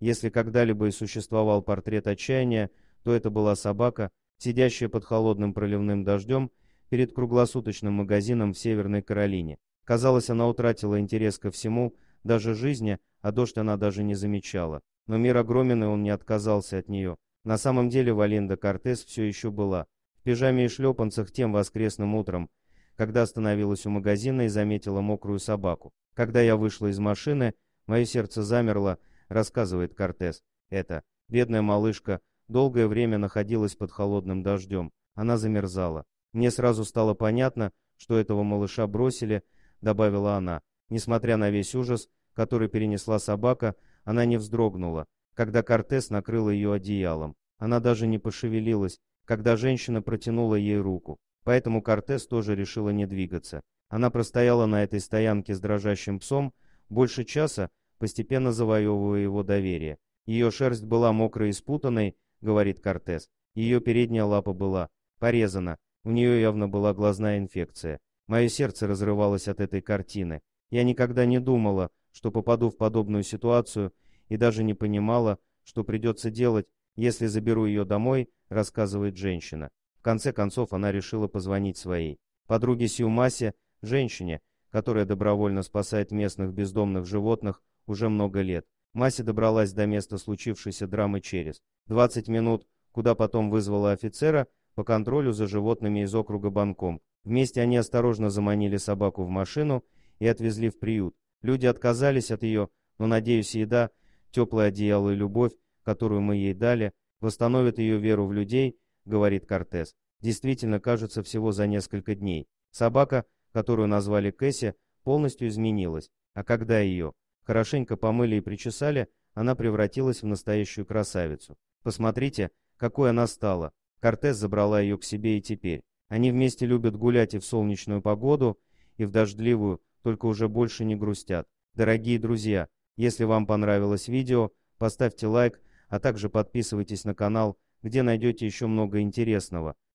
Если когда-либо и существовал портрет отчаяния, то это была собака, сидящая под холодным проливным дождем перед круглосуточным магазином в Северной Каролине. Казалось, она утратила интерес ко всему, даже жизни, а дождь она даже не замечала. Но мир огромен, и он не отказался от нее. На самом деле Валенда Кортес все еще была. В пижаме и шлепанцах тем воскресным утром, когда остановилась у магазина и заметила мокрую собаку. Когда я вышла из машины, мое сердце замерло, рассказывает Кортес. Это бедная малышка долгое время находилась под холодным дождем. Она замерзала. Мне сразу стало понятно, что этого малыша бросили, добавила она. Несмотря на весь ужас, который перенесла собака, она не вздрогнула, когда Кортес накрыла ее одеялом. Она даже не пошевелилась, когда женщина протянула ей руку. Поэтому Кортес тоже решила не двигаться. Она простояла на этой стоянке с дрожащим псом больше часа постепенно завоевывая его доверие. Ее шерсть была мокрой и спутанной, говорит Кортес. Ее передняя лапа была порезана, у нее явно была глазная инфекция. Мое сердце разрывалось от этой картины. Я никогда не думала, что попаду в подобную ситуацию, и даже не понимала, что придется делать, если заберу ее домой, рассказывает женщина. В конце концов она решила позвонить своей подруге Сиумасе, женщине, которая добровольно спасает местных бездомных животных уже много лет. Мася добралась до места случившейся драмы через 20 минут, куда потом вызвала офицера по контролю за животными из округа Банком. Вместе они осторожно заманили собаку в машину и отвезли в приют. Люди отказались от ее, но, надеюсь, еда, теплое одеяло и любовь, которую мы ей дали, восстановят ее веру в людей, говорит Кортес. Действительно, кажется, всего за несколько дней. Собака, которую назвали Кэсси, полностью изменилась. А когда ее хорошенько помыли и причесали, она превратилась в настоящую красавицу. Посмотрите, какой она стала. Кортес забрала ее к себе и теперь. Они вместе любят гулять и в солнечную погоду, и в дождливую, только уже больше не грустят. Дорогие друзья, если вам понравилось видео, поставьте лайк, а также подписывайтесь на канал, где найдете еще много интересного.